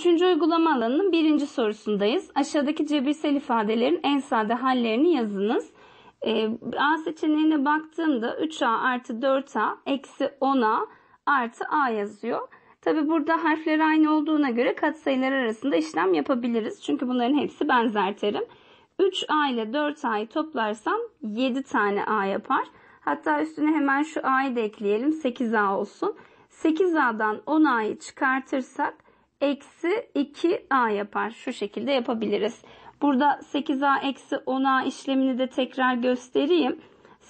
Üçüncü uygulama alanının birinci sorusundayız. Aşağıdaki cebirsel ifadelerin en sade hallerini yazınız. E, A seçeneğine baktığımda 3A artı 4A eksi 10A artı A yazıyor. Tabi burada harfler aynı olduğuna göre katsayılar arasında işlem yapabiliriz. Çünkü bunların hepsi benzer terim. 3A ile 4A'yı toplarsam 7 tane A yapar. Hatta üstüne hemen şu A'yı da ekleyelim. 8A olsun. 8A'dan 10A'yı çıkartırsak eksi 2a yapar. Şu şekilde yapabiliriz. Burada 8a eksi 10a işlemini de tekrar göstereyim.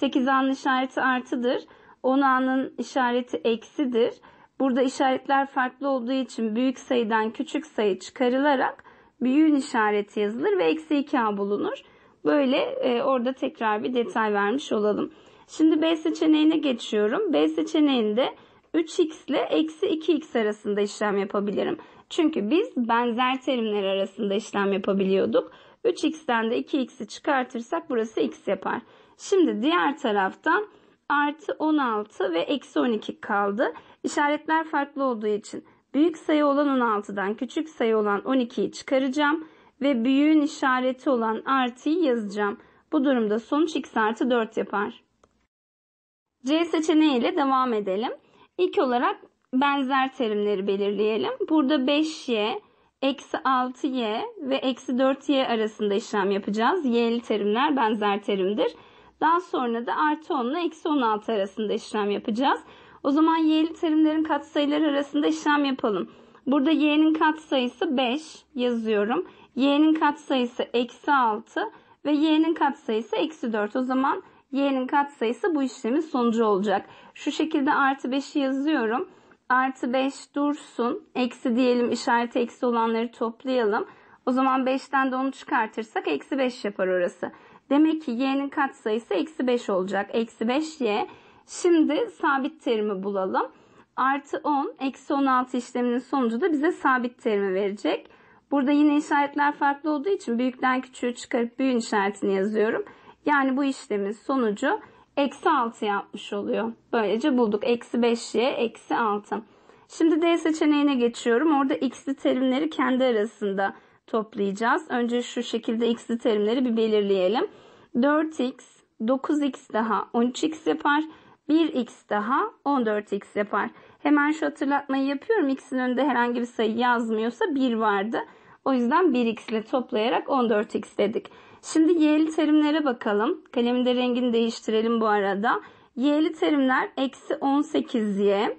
8a'nın işareti artıdır. 10a'nın işareti eksidir. Burada işaretler farklı olduğu için büyük sayıdan küçük sayı çıkarılarak büyüğün işareti yazılır ve eksi 2a bulunur. Böyle e, orada tekrar bir detay vermiş olalım. Şimdi B seçeneğine geçiyorum. B seçeneğinde 3x ile eksi 2x arasında işlem yapabilirim. Çünkü biz benzer terimler arasında işlem yapabiliyorduk. 3x'ten de 2x'i çıkartırsak burası x yapar. Şimdi diğer taraftan artı 16 ve eksi 12 kaldı. İşaretler farklı olduğu için büyük sayı olan 16'dan küçük sayı olan 12'yi çıkaracağım ve büyüğün işareti olan artıyı yazacağım. Bu durumda sonuç x artı 4 yapar. C seçeneği ile devam edelim. İlk olarak benzer terimleri belirleyelim. Burada 5y, eksi 6y ve eksi 4y arasında işlem yapacağız. Y'li terimler benzer terimdir. Daha sonra da artı 10 ile eksi 16 arasında işlem yapacağız. O zaman y'li terimlerin katsayıları arasında işlem yapalım. Burada y'nin katsayısı 5 yazıyorum. Y'nin katsayısı eksi 6 ve y'nin katsayısı eksi 4. O zaman y'nin katsayısı bu işlemin sonucu olacak. Şu şekilde artı 5'i yazıyorum artı 5 dursun. Eksi diyelim işareti eksi olanları toplayalım. O zaman 5'ten de onu çıkartırsak eksi 5 yapar orası. Demek ki y'nin katsayısı eksi 5 olacak. Eksi 5y. Şimdi sabit terimi bulalım. Artı 10 eksi 16 işleminin sonucu da bize sabit terimi verecek. Burada yine işaretler farklı olduğu için büyükten küçüğü çıkarıp büyüğün işaretini yazıyorum. Yani bu işlemin sonucu eksi 6 yapmış oluyor. Böylece bulduk. Eksi 5y eksi 6. Şimdi D seçeneğine geçiyorum. Orada x'li terimleri kendi arasında toplayacağız. Önce şu şekilde x'li terimleri bir belirleyelim. 4x, 9x daha 13x yapar. 1x daha 14x yapar. Hemen şu hatırlatmayı yapıyorum. X'in önünde herhangi bir sayı yazmıyorsa 1 vardı. O yüzden 1x ile toplayarak 14x dedik. Şimdi y'li terimlere bakalım. Kalemin de rengini değiştirelim bu arada. Y'li terimler eksi 18y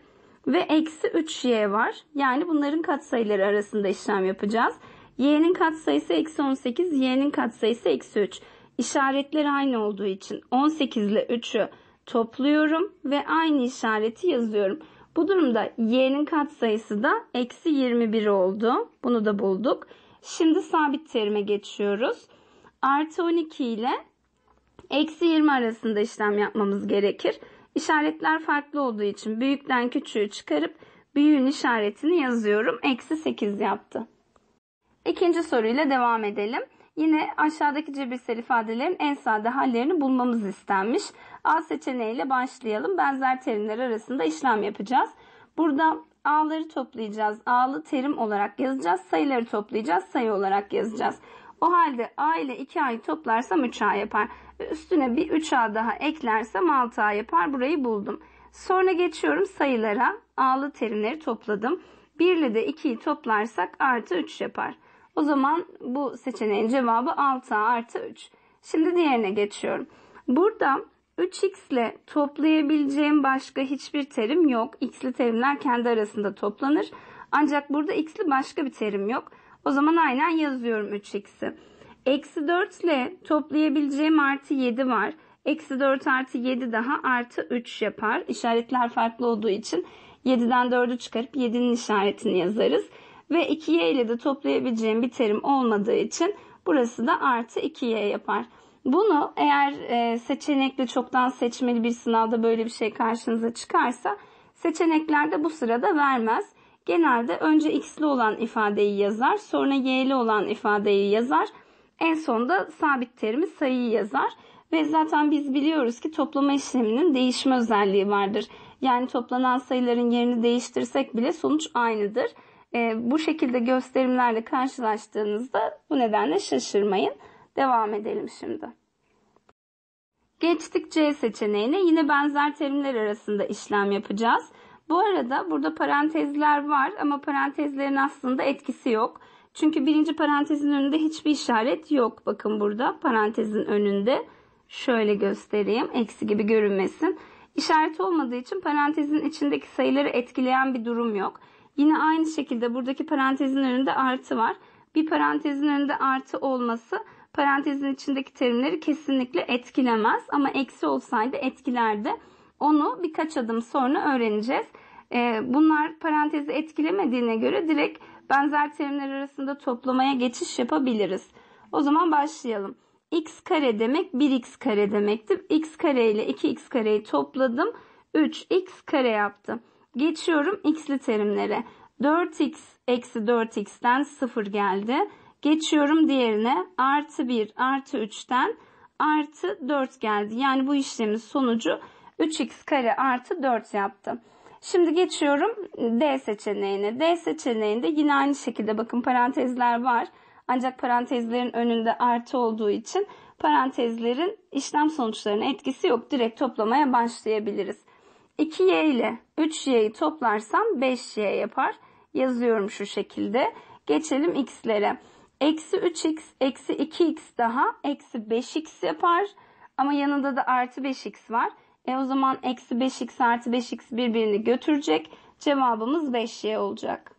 ve eksi 3y var. Yani bunların katsayıları arasında işlem yapacağız. Y'nin katsayısı eksi 18, y'nin katsayısı eksi 3. İşaretler aynı olduğu için 18 ile 3'ü topluyorum ve aynı işareti yazıyorum. Bu durumda y'nin katsayısı da eksi 21 oldu. Bunu da bulduk. Şimdi sabit terime geçiyoruz artı 12 ile eksi 20 arasında işlem yapmamız gerekir. İşaretler farklı olduğu için büyükten küçüğü çıkarıp büyüğün işaretini yazıyorum. Eksi 8 yaptı. İkinci soruyla devam edelim. Yine aşağıdaki cebirsel ifadelerin en sade hallerini bulmamız istenmiş. A seçeneğiyle başlayalım. Benzer terimler arasında işlem yapacağız. Burada A'ları toplayacağız. A'lı terim olarak yazacağız. Sayıları toplayacağız. Sayı olarak yazacağız. O halde A ile 2A'yı toplarsam 3A yapar. Üstüne bir 3A daha eklersem 6A yapar. Burayı buldum. Sonra geçiyorum sayılara. A'lı terimleri topladım. 1 ile de 2'yi toplarsak artı 3 yapar. O zaman bu seçeneğin cevabı 6A artı 3. Şimdi diğerine geçiyorum. Burada 3x ile toplayabileceğim başka hiçbir terim yok. x'li terimler kendi arasında toplanır. Ancak burada x'li başka bir terim yok. O zaman aynen yazıyorum 3x'i. Eksi 4 ile toplayabileceğim artı 7 var. Eksi 4 artı 7 daha artı 3 yapar. İşaretler farklı olduğu için 7'den 4'ü çıkarıp 7'nin işaretini yazarız. Ve 2y ile de toplayabileceğim bir terim olmadığı için burası da artı 2y yapar. Bunu eğer e, seçenekli çoktan seçmeli bir sınavda böyle bir şey karşınıza çıkarsa seçeneklerde bu sırada vermez genelde önce x'li olan ifadeyi yazar, sonra y'li olan ifadeyi yazar. En sonunda sabit terimi sayıyı yazar. Ve zaten biz biliyoruz ki toplama işleminin değişme özelliği vardır. Yani toplanan sayıların yerini değiştirsek bile sonuç aynıdır. E, bu şekilde gösterimlerle karşılaştığınızda bu nedenle şaşırmayın. Devam edelim şimdi. Geçtik C seçeneğine. Yine benzer terimler arasında işlem yapacağız. Bu arada burada parantezler var ama parantezlerin aslında etkisi yok. Çünkü birinci parantezin önünde hiçbir işaret yok. Bakın burada parantezin önünde şöyle göstereyim. Eksi gibi görünmesin. İşaret olmadığı için parantezin içindeki sayıları etkileyen bir durum yok. Yine aynı şekilde buradaki parantezin önünde artı var. Bir parantezin önünde artı olması parantezin içindeki terimleri kesinlikle etkilemez ama eksi olsaydı etkilerdi. Onu birkaç adım sonra öğreneceğiz. E, bunlar parantezi etkilemediğine göre direkt benzer terimler arasında toplamaya geçiş yapabiliriz. O zaman başlayalım. x kare demek 1x kare demektir. x kare ile 2x kareyi topladım. 3x kare yaptım. Geçiyorum x'li terimlere. 4x eksi 4x'ten 0 geldi. Geçiyorum diğerine. Artı 1 artı 3'ten artı 4 geldi. Yani bu işlemin sonucu 3x kare artı 4 yaptı. Şimdi geçiyorum D seçeneğine. D seçeneğinde yine aynı şekilde bakın parantezler var. Ancak parantezlerin önünde artı olduğu için parantezlerin işlem sonuçlarına etkisi yok. Direkt toplamaya başlayabiliriz. 2y ile 3y'yi toplarsam 5y yapar. Yazıyorum şu şekilde. Geçelim x'lere. Eksi 3x, eksi 2x daha, eksi 5x yapar. Ama yanında da artı 5x var. E o zaman eksi 5x artı 5x birbirini götürecek. Cevabımız 5y olacak.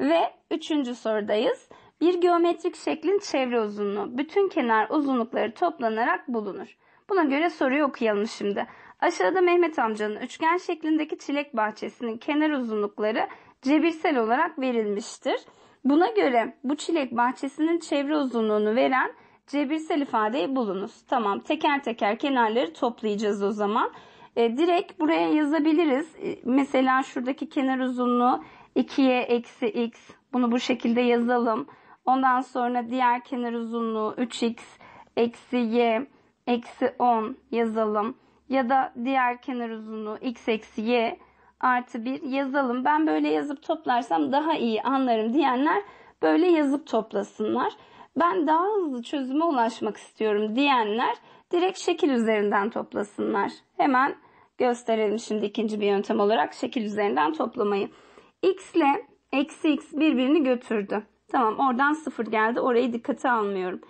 Ve üçüncü sorudayız. Bir geometrik şeklin çevre uzunluğu bütün kenar uzunlukları toplanarak bulunur. Buna göre soruyu okuyalım şimdi. Aşağıda Mehmet amcanın üçgen şeklindeki çilek bahçesinin kenar uzunlukları cebirsel olarak verilmiştir. Buna göre bu çilek bahçesinin çevre uzunluğunu veren cebirsel ifadeyi bulunuz. Tamam teker teker kenarları toplayacağız o zaman. E, direkt buraya yazabiliriz. E, mesela şuradaki kenar uzunluğu 2'ye eksi x. Bunu bu şekilde yazalım. Ondan sonra diğer kenar uzunluğu 3x eksi y eksi 10 yazalım. Ya da diğer kenar uzunluğu x eksi y artı 1 yazalım. Ben böyle yazıp toplarsam daha iyi anlarım diyenler böyle yazıp toplasınlar ben daha hızlı çözüme ulaşmak istiyorum diyenler direkt şekil üzerinden toplasınlar. Hemen gösterelim şimdi ikinci bir yöntem olarak şekil üzerinden toplamayı. X ile eksi x birbirini götürdü. Tamam oradan sıfır geldi orayı dikkate almıyorum.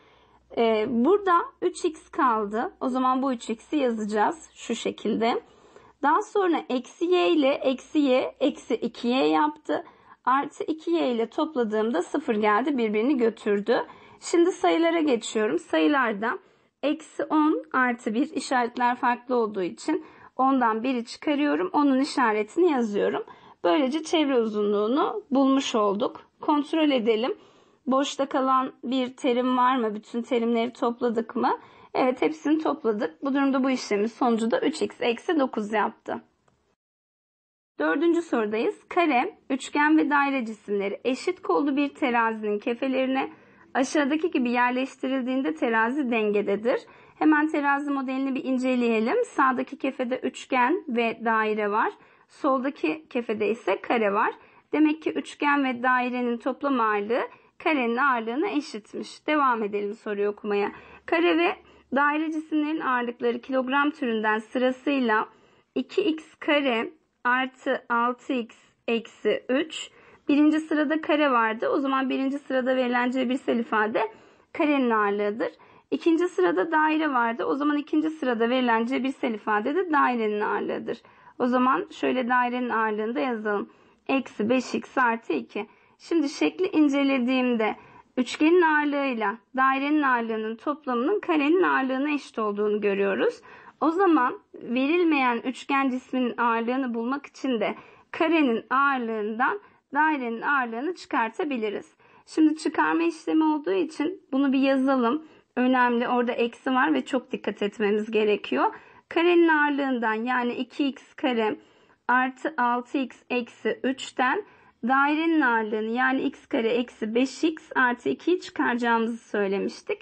Ee, burada 3x kaldı. O zaman bu 3x'i yazacağız şu şekilde. Daha sonra eksi y ile eksi y eksi 2y yaptı. Artı 2y ile topladığımda sıfır geldi birbirini götürdü. Şimdi sayılara geçiyorum. Sayılarda eksi 10 artı 1 işaretler farklı olduğu için ondan 1'i çıkarıyorum. Onun işaretini yazıyorum. Böylece çevre uzunluğunu bulmuş olduk. Kontrol edelim. Boşta kalan bir terim var mı? Bütün terimleri topladık mı? Evet hepsini topladık. Bu durumda bu işlemin sonucu da 3x eksi 9 yaptı. Dördüncü sorudayız. Kare, üçgen ve daire cisimleri eşit kollu bir terazinin kefelerine Aşağıdaki gibi yerleştirildiğinde terazi dengededir. Hemen terazi modelini bir inceleyelim. Sağdaki kefede üçgen ve daire var. Soldaki kefede ise kare var. Demek ki üçgen ve dairenin toplam ağırlığı karenin ağırlığına eşitmiş. Devam edelim soruyu okumaya. Kare ve daire cisimlerin ağırlıkları kilogram türünden sırasıyla 2x kare artı 6x eksi 3 Birinci sırada kare vardı. O zaman birinci sırada verilen cebirsel ifade karenin ağırlığıdır. İkinci sırada daire vardı. O zaman ikinci sırada verilen cebirsel ifade de dairenin ağırlığıdır. O zaman şöyle dairenin ağırlığını da yazalım. Eksi 5x artı 2. Şimdi şekli incelediğimde üçgenin ağırlığıyla dairenin ağırlığının toplamının karenin ağırlığına eşit olduğunu görüyoruz. O zaman verilmeyen üçgen cisminin ağırlığını bulmak için de karenin ağırlığından dairenin ağırlığını çıkartabiliriz. Şimdi çıkarma işlemi olduğu için bunu bir yazalım. Önemli orada eksi var ve çok dikkat etmemiz gerekiyor. Karenin ağırlığından yani 2x kare artı 6x eksi 3'ten dairenin ağırlığını yani x kare eksi 5x artı 2'yi çıkaracağımızı söylemiştik.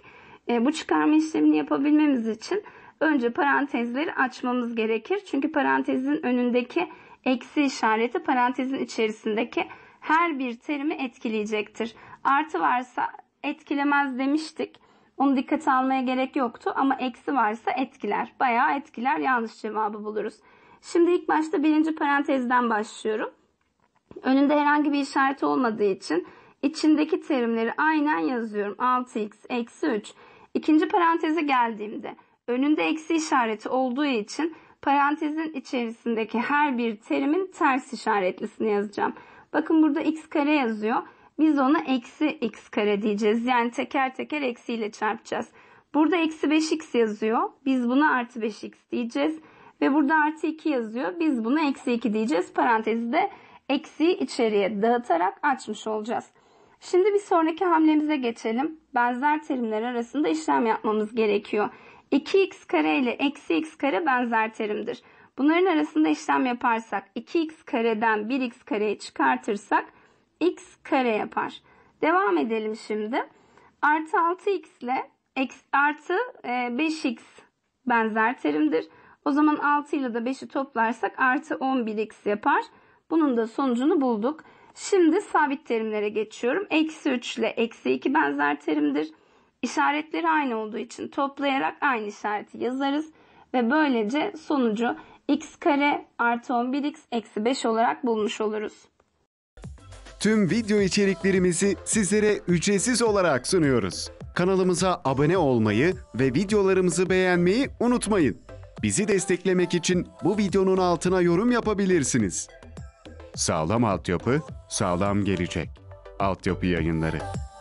E, bu çıkarma işlemini yapabilmemiz için önce parantezleri açmamız gerekir. Çünkü parantezin önündeki eksi işareti parantezin içerisindeki her bir terimi etkileyecektir. Artı varsa etkilemez demiştik. Onu dikkate almaya gerek yoktu ama eksi varsa etkiler. Bayağı etkiler yanlış cevabı buluruz. Şimdi ilk başta birinci parantezden başlıyorum. Önünde herhangi bir işaret olmadığı için içindeki terimleri aynen yazıyorum. 6x eksi 3. İkinci paranteze geldiğimde önünde eksi işareti olduğu için parantezin içerisindeki her bir terimin ters işaretlisini yazacağım. Bakın burada x kare yazıyor. Biz ona eksi x kare diyeceğiz. Yani teker teker eksiyle çarpacağız. Burada eksi 5x yazıyor. Biz buna artı 5x diyeceğiz. Ve burada artı 2 yazıyor. Biz buna eksi 2 diyeceğiz. Parantezde eksi içeriye dağıtarak açmış olacağız. Şimdi bir sonraki hamlemize geçelim. Benzer terimler arasında işlem yapmamız gerekiyor. 2x kare ile eksi x kare benzer terimdir. Bunların arasında işlem yaparsak 2x kareden 1x kareyi çıkartırsak x kare yapar. Devam edelim şimdi. Artı 6x ile artı 5x e, benzer terimdir. O zaman 6 ile de 5'i toplarsak artı 11x yapar. Bunun da sonucunu bulduk. Şimdi sabit terimlere geçiyorum. Eksi 3 ile eksi 2 benzer terimdir. İşaretleri aynı olduğu için toplayarak aynı işareti yazarız. Ve böylece sonucu x kare artı 11x eksi 5 olarak bulmuş oluruz. Tüm video içeriklerimizi sizlere ücretsiz olarak sunuyoruz. Kanalımıza abone olmayı ve videolarımızı beğenmeyi unutmayın. Bizi desteklemek için bu videonun altına yorum yapabilirsiniz. Sağlam altyapı, sağlam gelecek. Altyapı yayınları.